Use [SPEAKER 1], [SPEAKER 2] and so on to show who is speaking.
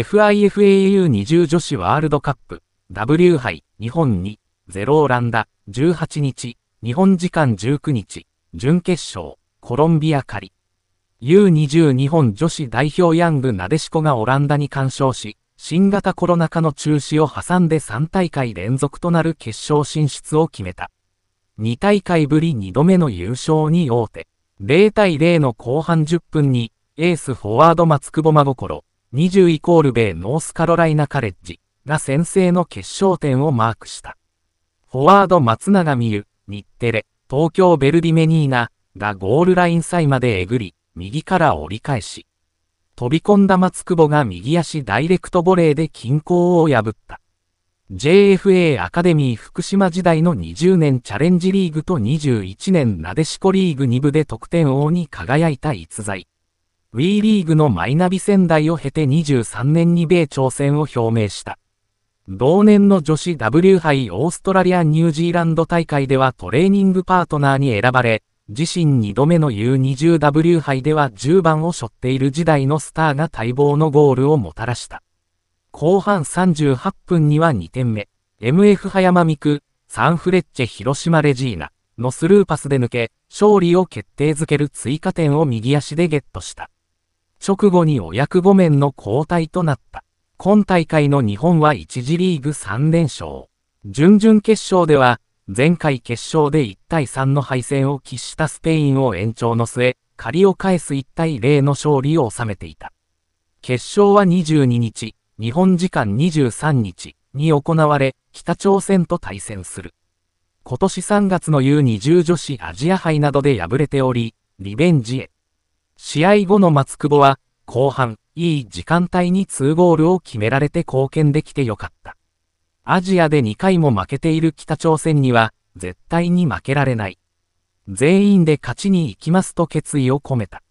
[SPEAKER 1] FIFAU20 女子ワールドカップ W 杯日本2、0オランダ18日、日本時間19日、準決勝、コロンビア狩り。U20 日本女子代表ヤングなでしこがオランダに干渉し、新型コロナ禍の中止を挟んで3大会連続となる決勝進出を決めた。2大会ぶり2度目の優勝に大手。0対0の後半10分に、エースフォワード松久保真心、20イコール米ノースカロライナカレッジが先制の決勝点をマークした。フォワード松永美優、日テレ、東京ベルディメニーナがゴールライン際までえぐり、右から折り返し、飛び込んだ松久保が右足ダイレクトボレーで均衡を破った。JFA アカデミー福島時代の20年チャレンジリーグと21年なでしこリーグ2部で得点王に輝いた逸材。w ーリーグのマイナビ仙台を経て23年に米朝戦を表明した。同年の女子 W 杯オーストラリア・ニュージーランド大会ではトレーニングパートナーに選ばれ、自身2度目の U20W 杯では10番を背負っている時代のスターが待望のゴールをもたらした。後半38分には2点目、MF 葉山美久、サンフレッチェ広島レジーナのスルーパスで抜け、勝利を決定づける追加点を右足でゲットした。直後にお役御免の交代となった。今大会の日本は1次リーグ3連勝。準々決勝では、前回決勝で1対3の敗戦を喫したスペインを延長の末、借りを返す1対0の勝利を収めていた。決勝は22日、日本時間23日に行われ、北朝鮮と対戦する。今年3月の U20 女子アジア杯などで敗れており、リベンジへ。試合後の松久保は、後半、いい時間帯に2ゴールを決められて貢献できてよかった。アジアで2回も負けている北朝鮮には、絶対に負けられない。全員で勝ちに行きますと決意を込めた。